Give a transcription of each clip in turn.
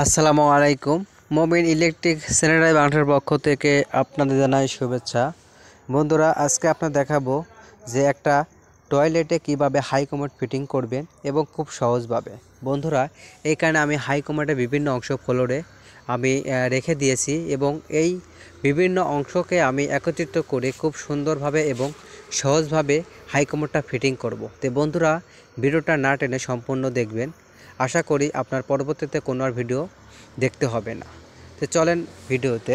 আসসালামু আলাইকুম Mobin electric sanitary বাংলার পক্ষ থেকে আপনাদের জানাই শুভেচ্ছা বন্ধুরা আজকে আপনার দেখাবো যে একটা টয়লেটে কিভাবে হাইকমোড ফিটিং করবেন এবং খুব সহজভাবে বন্ধুরা কারণে আমি হাইকমোডের বিভিন্ন অংশ ফ্লোরে আমি রেখে দিয়েছি এবং এই বিভিন্ন অংশকে আমি একত্রিত করে খুব সুন্দরভাবে এবং সহজভাবে হাইকমোডটা ফিটিং করব। তো বন্ধুরা ভিডিওটা না টেনে সম্পূর্ণ দেখবেন আশা করি আপনার পরবর্তীতে কোনো আর ভিডিও দেখতে হবে না তো চলেন ভিডিওতে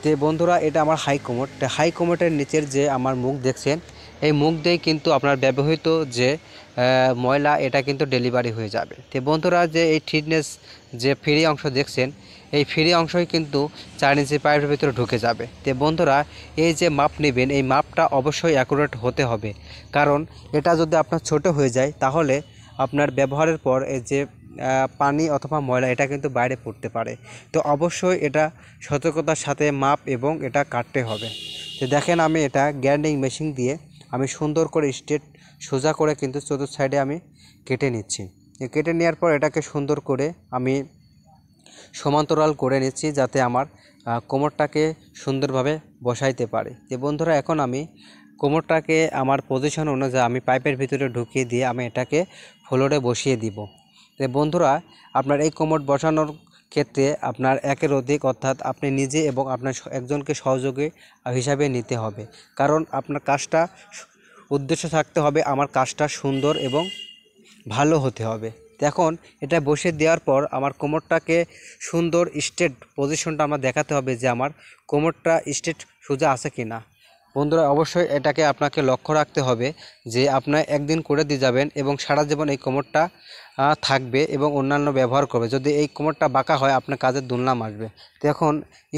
তো বন্ধুরা এটা আমার হাই কোমোট হাই কোমোটের নিচের যে আমার মুখ দেখছেন এই মুখ দিয়ে কিন্তু আপনার ব্যবহৃত যে ময়লা এটা কিন্তু ডেলিভারি হয়ে যাবে তো বন্ধুরা যে এই ফিটনেস যে ফ্রি অংশ দেখছেন এই ফ্রি অংশই কিন্তু চার ইঞ্চি পাইপের ভিতরে ঢুকে যাবে তো বন্ধুরা এই যে মাপ নেবেন এই মাপটা অবশ্যই অ্যাকুরেট হতে হবে কারণ এটা যদি আপনার ছোট হয়ে যায় তাহলে আপনার ব্যবহারের পর যে পানি অথবা ময়লা এটা কিন্তু বাইরে পড়তে পারে তো অবশ্যই এটা সতর্কতার সাথে মাপ এবং এটা কাটতে হবে তো দেখেন আমি এটা গ্যান্ডিং মেশিন দিয়ে আমি সুন্দর করে স্টেট সোজা করে কিন্তু চতুর্থ সাইডে আমি কেটে নিচ্ছি কেটে নেওয়ার পর এটাকে সুন্দর করে আমি সমান্তরাল করে নিচ্ছি যাতে আমার কোমরটাকে সুন্দরভাবে বসাইতে পারে যে বন্ধুরা এখন আমি কোমরটাকে আমার পজিশন অনুযায়ী আমি পাইপের ভিতরে ঢুকিয়ে দিয়ে আমি এটাকে ফ্লোরে বসিয়ে দিব তো বন্ধুরা আপনার এই কোমর বসানোর ক্ষেত্রে আপনার একের অধিক অর্থাৎ আপনি নিজে এবং আপনার একজনকে সহযোগী হিসাবে নিতে হবে কারণ আপনার কাজটা উদ্দেশ্য থাকতে হবে আমার কাজটা সুন্দর এবং ভালো হতে হবে এখন এটা বসে দেওয়ার পর আমার কোমরটাকে সুন্দর স্টেট পজিশনটা আমার দেখাতে হবে যে আমার কোমরটা স্টেট সোজা আছে কি না বন্ধুরা অবশ্যই এটাকে আপনাকে লক্ষ্য রাখতে হবে যে আপনার একদিন করে দিয়ে যাবেন এবং সারা জীবন এই কোমরটা থাকবে এবং অন্যান্য ব্যবহার করবে যদি এই কোমরটা বাঁকা হয় আপনার কাজের দুলনা আসবে তো এখন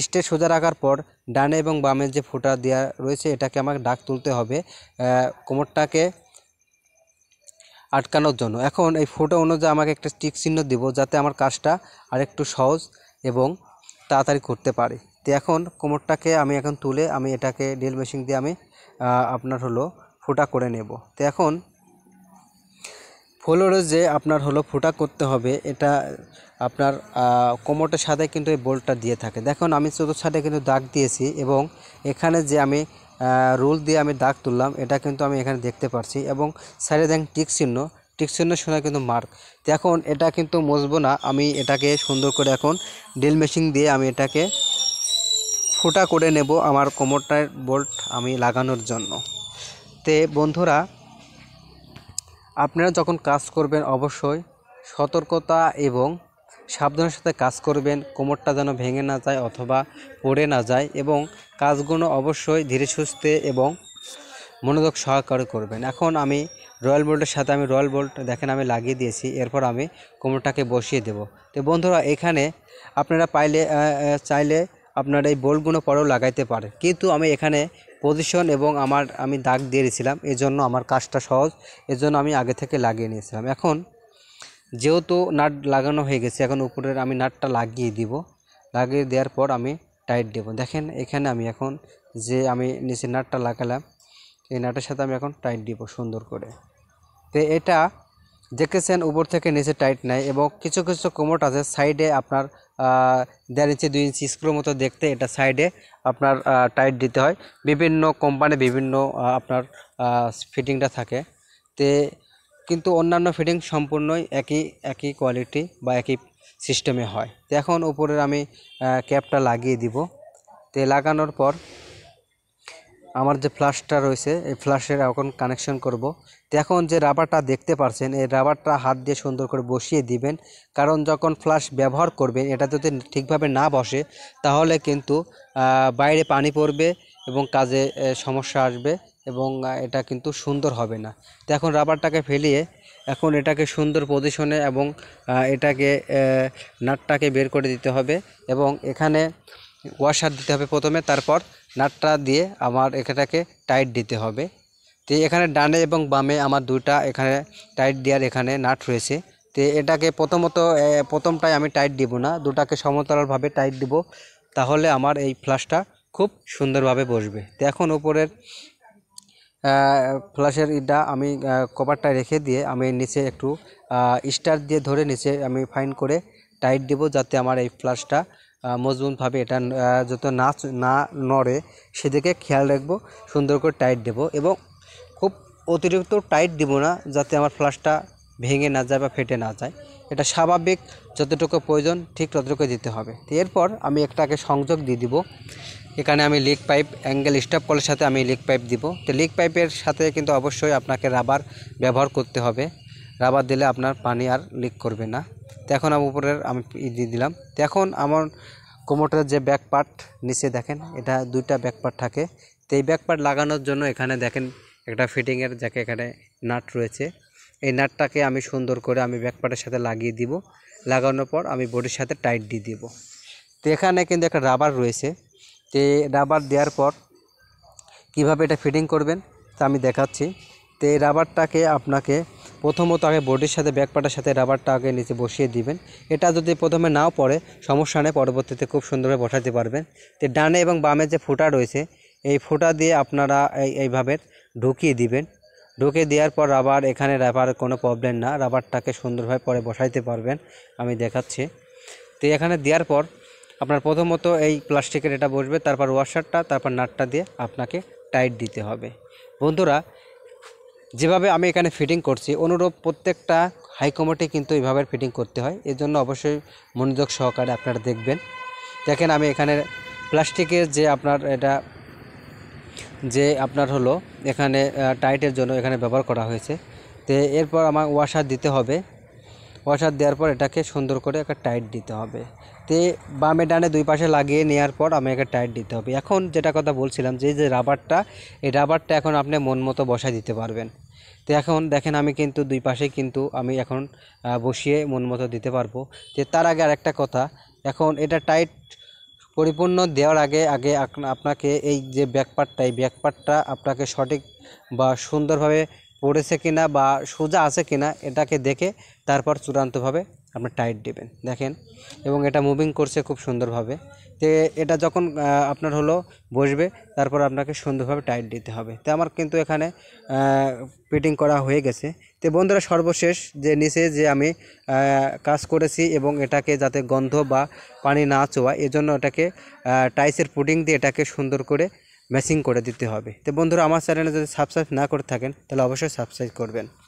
স্টেজ সোজা রাখার পর ডানে এবং বামে যে ফোঁটা দেওয়া রয়েছে এটাকে আমাকে ডাক তুলতে হবে কোমরটাকে আটকানোর জন্য এখন এই ফোঁটা অনুযায়ী আমাকে একটা স্টিক চিহ্ন দিব যাতে আমার কাজটা আরেকটু সহজ এবং তাড়াতাড়ি করতে পারি তো এখন কোমরটাকে আমি এখন তুলে আমি এটাকে ড্রিল মেশিন দিয়ে আমি আপনার হলো ফোটা করে নেব তো এখন ফ্লোরে যে আপনার হলো ফোটা করতে হবে এটা আপনার কোমরটার সাথে কিন্তু এই বোল্টটা দিয়ে থাকে দেখুন আমি চতুর্থ সাইডে কিন্তু দাগ দিয়েছি এবং এখানে যে আমি রোল দিয়ে আমি দাগ তুললাম এটা কিন্তু আমি এখানে দেখতে পারছি এবং সাইডে দেখেন টিক চিহ্ন টিক চিহ্ন শোনা কিন্তু মার্ক তো এখন এটা কিন্তু মজবো না আমি এটাকে সুন্দর করে এখন ড্রিল মেশিন দিয়ে আমি এটাকে ফুটা করে নেব আমার কোমরটার বোল্ট আমি লাগানোর জন্য তে বন্ধুরা আপনারা যখন কাজ করবেন অবশ্যই সতর্কতা এবং সাবধানের সাথে কাজ করবেন কোমরটা যেন ভেঙে না যায় অথবা পড়ে না যায় এবং কাজগুলো অবশ্যই ধীরে সুস্থে এবং মনোযোগ সহকারে করবেন এখন আমি রয়্যাল বোল্টের সাথে আমি রয়্যাল বোল্ট দেখেন আমি লাগিয়ে দিয়েছি এরপর আমি কোমরটাকে বসিয়ে দেব তো বন্ধুরা এখানে আপনারা পাইলে চাইলে আপনার এই বোল্টগুলো পরেও লাগাইতে পারে কিন্তু আমি এখানে পজিশন এবং আমার আমি দাগ দিয়েছিলাম এজন্য আমার কাজটা সহজ এজন্য আমি আগে থেকে লাগিয়ে নিয়েছিলাম এখন যেহেতু নাট লাগানো হয়ে গেছে এখন উপরের আমি নাটটা লাগিয়ে দিব লাগিয়ে দেওয়ার পর আমি টাইট দেব দেখেন এখানে আমি এখন যে আমি নিচে নাটটা লাগালাম এই নাটের সাথে আমি এখন টাইট দিব সুন্দর করে তো এটা দেখেছেন উপর থেকে নিচে টাইট নেয় এবং কিছু কিছু কোমর আছে সাইডে আপনার দেড় ইঞ্চি দুই ইঞ্চি স্ক্রু মতো দেখতে এটা সাইডে আপনার টাইট দিতে হয় বিভিন্ন কোম্পানি বিভিন্ন আপনার ফিটিংটা থাকে তে কিন্তু অন্যান্য ফিটিং সম্পূর্ণই একই একই কোয়ালিটি বা একই সিস্টেমে হয় তো এখন উপরের আমি ক্যাপটা লাগিয়ে দিব তে লাগানোর পর আমার যে ফ্ল্যাশটা রয়েছে এই ফ্ল্যাশের এখন কানেকশন করব। তো এখন যে রাবারটা দেখতে পারছেন এই রাবারটা হাত দিয়ে সুন্দর করে বসিয়ে দিবেন কারণ যখন ফ্ল্যাশ ব্যবহার করবেন এটা যদি ঠিকভাবে না বসে তাহলে কিন্তু বাইরে পানি পড়বে এবং কাজে সমস্যা আসবে এবং এটা কিন্তু সুন্দর হবে না তো এখন রাবারটাকে ফেলিয়ে এখন এটাকে সুন্দর পজিশনে এবং এটাকে নাটটাকে বের করে দিতে হবে এবং এখানে ওয়াশার দিতে হবে প্রথমে তারপর নাটটা দিয়ে আমার এখানটাকে টাইট দিতে হবে তো এখানে ডানে এবং বামে আমার দুটা এখানে টাইট দেওয়ার এখানে নাট রয়েছে তো এটাকে প্রথমত প্রথমটাই আমি টাইট দিব না দুটাকে সমতলভাবে টাইট দিব তাহলে আমার এই ফ্লাশটা খুব সুন্দরভাবে বসবে তো এখন উপরের ফ্লাশের ইটা আমি কভারটা রেখে দিয়ে আমি নিচে একটু স্টার দিয়ে ধরে নিচে আমি ফাইন করে টাইট দিব যাতে আমার এই ফ্লাশটা মজবুতভাবে এটা যত না না নড়ে সেদিকে খেয়াল রাখবো সুন্দর করে টাইট দেব এবং খুব অতিরিক্ত টাইট দেব না যাতে আমার ফ্লাসটা ভেঙে না যায় বা ফেটে না যায় এটা স্বাভাবিক যতটুকু প্রয়োজন ঠিক ততটুকু দিতে হবে এরপর আমি একটাকে সংযোগ দিয়ে দিব এখানে আমি লিক পাইপ অ্যাঙ্গেল স্টাফ কলের সাথে আমি লিক পাইপ দিব তো লিক পাইপের সাথে কিন্তু অবশ্যই আপনাকে রাবার ব্যবহার করতে হবে রাবার দিলে আপনার পানি আর লিক করবে না তো এখন আমি উপরের আমি দিয়ে দিলাম তো এখন আমার কোমরটার যে ব্যাক পার্ট নিচে দেখেন এটা দুইটা ব্যাক পার্ট থাকে তো এই ব্যাক পার্ট লাগানোর জন্য এখানে দেখেন একটা ফিটিংয়ের যাকে এখানে নাট রয়েছে এই নাটটাকে আমি সুন্দর করে আমি ব্যাক পার্টের সাথে লাগিয়ে দিব লাগানোর পর আমি বডির সাথে টাইট দিয়ে দিব তো এখানে কিন্তু একটা রাবার রয়েছে তো রাবার দেওয়ার পর কিভাবে এটা ফিটিং করবেন তা আমি দেখাচ্ছি তো এই রাবারটাকে আপনাকে প্রথমত আগে বডির সাথে ব্যাকপাটার সাথে রাবারটা আগে নিচে বসিয়ে দিবেন এটা যদি প্রথমে নাও পড়ে সমস্যা নেই পরবর্তীতে খুব সুন্দরভাবে বসাতে পারবেন তো ডানে এবং বামে যে ফোঁটা রয়েছে এই ফোঁটা দিয়ে আপনারা এই এইভাবে ঢুকিয়ে দিবেন ঢুকে দেওয়ার পর রাবার এখানে রাবার কোনো প্রবলেম না রাবারটাকে সুন্দরভাবে পরে বসাইতে পারবেন আমি দেখাচ্ছি তো এখানে দেওয়ার পর আপনার প্রথমত এই প্লাস্টিকের এটা বসবে তারপর ওয়াশারটা তারপর নাটটা দিয়ে আপনাকে টাইট দিতে হবে বন্ধুরা যেভাবে আমি এখানে ফিটিং করছি অনুরূপ প্রত্যেকটা হাইকমোটে কিন্তু এইভাবে ফিটিং করতে হয় এর জন্য অবশ্যই মনোযোগ সহকারে আপনারা দেখবেন দেখেন আমি এখানে প্লাস্টিকের যে আপনার এটা যে আপনার হলো এখানে টাইটের জন্য এখানে ব্যবহার করা হয়েছে তো এরপর আমার ওয়াশার দিতে হবে ওয়াশার দেওয়ার পর এটাকে সুন্দর করে একটা টাইট দিতে হবে তে বামে ডানে দুই পাশে লাগিয়ে নেওয়ার পর আমি একটা টাইট দিতে হবে এখন যেটা কথা বলছিলাম যে যে রাবারটা এই রাবারটা এখন আপনি মন মতো বসায় দিতে পারবেন তো এখন দেখেন আমি কিন্তু দুই পাশে কিন্তু আমি এখন বসিয়ে মন মতো দিতে পারবো যে তার আগে আরেকটা কথা এখন এটা টাইট পরিপূর্ণ দেওয়ার আগে আগে আপনাকে এই যে ব্যাকপার্টটা এই ব্যাকপার্টটা আপনাকে সঠিক বা সুন্দরভাবে পড়েছে কিনা বা সোজা আছে কিনা এটাকে দেখে তারপর চূড়ান্তভাবে আপনার টাইট দেবেন দেখেন এবং এটা মুভিং করছে খুব সুন্দরভাবে তে এটা যখন আপনার হলো বসবে তারপর আপনাকে সুন্দরভাবে টাইট দিতে হবে তো আমার কিন্তু এখানে ফিটিং করা হয়ে গেছে তো বন্ধুরা সর্বশেষ যে নিচে যে আমি কাজ করেছি এবং এটাকে যাতে গন্ধ বা পানি না চোয়া এজন্য এটাকে টাইসের পুডিং দিয়ে এটাকে সুন্দর করে ম্যাচিং করে দিতে হবে তো বন্ধুরা আমার চ্যানেলে যদি সাবস্ক্রাইব না করে থাকেন তাহলে অবশ্যই সাবস্ক্রাইব করবেন